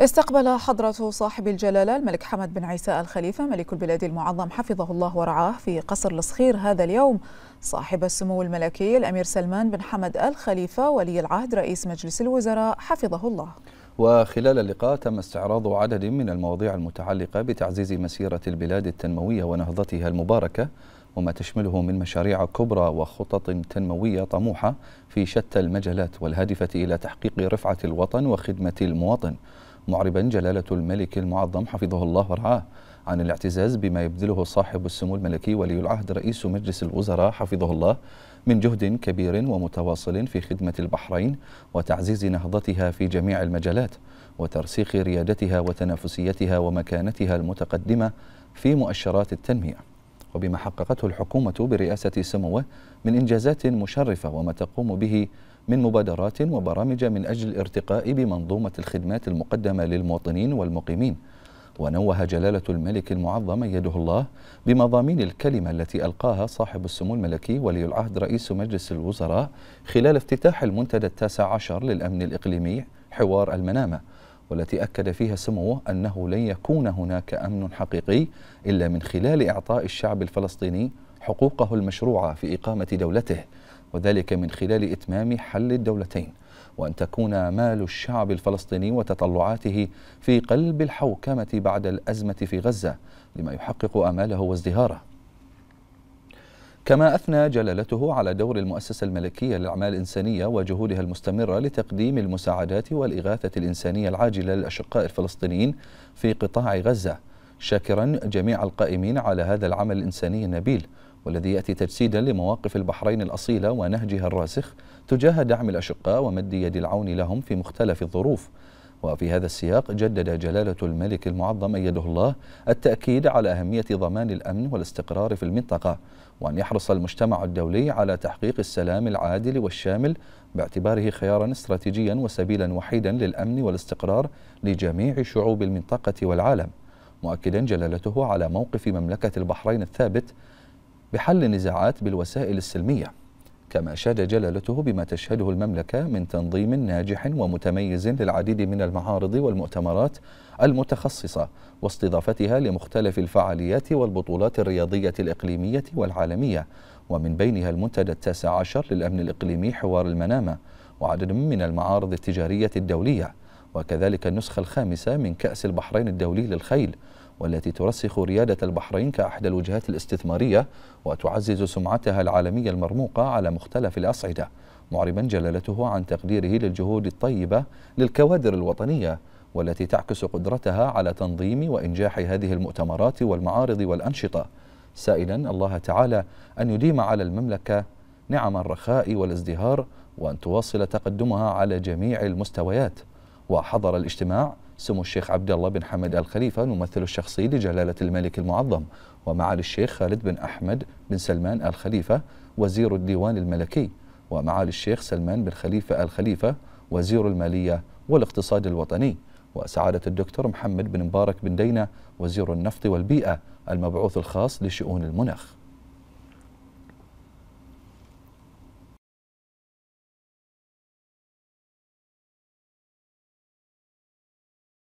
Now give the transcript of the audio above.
استقبل حضرة صاحب الجلالة الملك حمد بن عيسى الخليفة ملك البلاد المعظم حفظه الله ورعاه في قصر الصخير هذا اليوم صاحب السمو الملكي الأمير سلمان بن حمد الخليفة ولي العهد رئيس مجلس الوزراء حفظه الله وخلال اللقاء تم استعراض عدد من المواضيع المتعلقة بتعزيز مسيرة البلاد التنموية ونهضتها المباركة وما تشمله من مشاريع كبرى وخطط تنموية طموحة في شتى المجالات والهادفة إلى تحقيق رفعة الوطن وخدمة المواطن معربا جلالة الملك المعظم حفظه الله ورعاه عن الاعتزاز بما يبذله صاحب السمو الملكي ولي العهد رئيس مجلس الوزراء حفظه الله من جهد كبير ومتواصل في خدمة البحرين وتعزيز نهضتها في جميع المجالات وترسيخ ريادتها وتنافسيتها ومكانتها المتقدمة في مؤشرات التنمية وبما حققته الحكومة برئاسة سموه من إنجازات مشرفة وما تقوم به من مبادرات وبرامج من أجل الارتقاء بمنظومة الخدمات المقدمة للمواطنين والمقيمين ونوه جلالة الملك المعظم يده الله بمضامين الكلمة التي ألقاها صاحب السمو الملكي ولي العهد رئيس مجلس الوزراء خلال افتتاح المنتدى التاسع عشر للأمن الإقليمي حوار المنامة والتي أكد فيها سموه أنه لن يكون هناك أمن حقيقي إلا من خلال إعطاء الشعب الفلسطيني حقوقه المشروعة في إقامة دولته وذلك من خلال إتمام حل الدولتين وأن تكون مال الشعب الفلسطيني وتطلعاته في قلب الحوكمة بعد الأزمة في غزة لما يحقق أماله وازدهاره كما أثنى جلالته على دور المؤسسة الملكية للأعمال الإنسانية وجهودها المستمرة لتقديم المساعدات والإغاثة الإنسانية العاجلة للأشقاء الفلسطينيين في قطاع غزة شاكرا جميع القائمين على هذا العمل الإنساني النبيل والذي يأتي تجسيدا لمواقف البحرين الأصيلة ونهجها الراسخ تجاه دعم الأشقاء ومد يد العون لهم في مختلف الظروف وفي هذا السياق جدد جلالة الملك المعظم أيده الله التأكيد على أهمية ضمان الأمن والاستقرار في المنطقة وأن يحرص المجتمع الدولي على تحقيق السلام العادل والشامل باعتباره خيارا استراتيجيا وسبيلا وحيدا للأمن والاستقرار لجميع شعوب المنطقة والعالم مؤكدا جلالته على موقف مملكة البحرين الثابت بحل النزاعات بالوسائل السلمية كما شاد جلالته بما تشهده المملكة من تنظيم ناجح ومتميز للعديد من المعارض والمؤتمرات المتخصصة واستضافتها لمختلف الفعاليات والبطولات الرياضية الإقليمية والعالمية ومن بينها المنتدى التاسع عشر للأمن الإقليمي حوار المنامة وعدد من المعارض التجارية الدولية وكذلك النسخة الخامسة من كأس البحرين الدولي للخيل والتي ترسخ ريادة البحرين كأحدى الوجهات الاستثمارية وتعزز سمعتها العالمية المرموقة على مختلف الأصعدة معربا جلالته عن تقديره للجهود الطيبة للكوادر الوطنية والتي تعكس قدرتها على تنظيم وإنجاح هذه المؤتمرات والمعارض والأنشطة سائلا الله تعالى أن يديم على المملكة نعم الرخاء والازدهار وأن تواصل تقدمها على جميع المستويات وحضر الاجتماع سمو الشيخ عبد الله بن حمد الخليفة الممثل الشخصي لجلالة الملك المعظم ومعالي الشيخ خالد بن أحمد بن سلمان الخليفة وزير الديوان الملكي ومعالي الشيخ سلمان بن خليفة الخليفة وزير المالية والاقتصاد الوطني وسعادة الدكتور محمد بن مبارك بن دينة وزير النفط والبيئة المبعوث الخاص لشؤون المناخ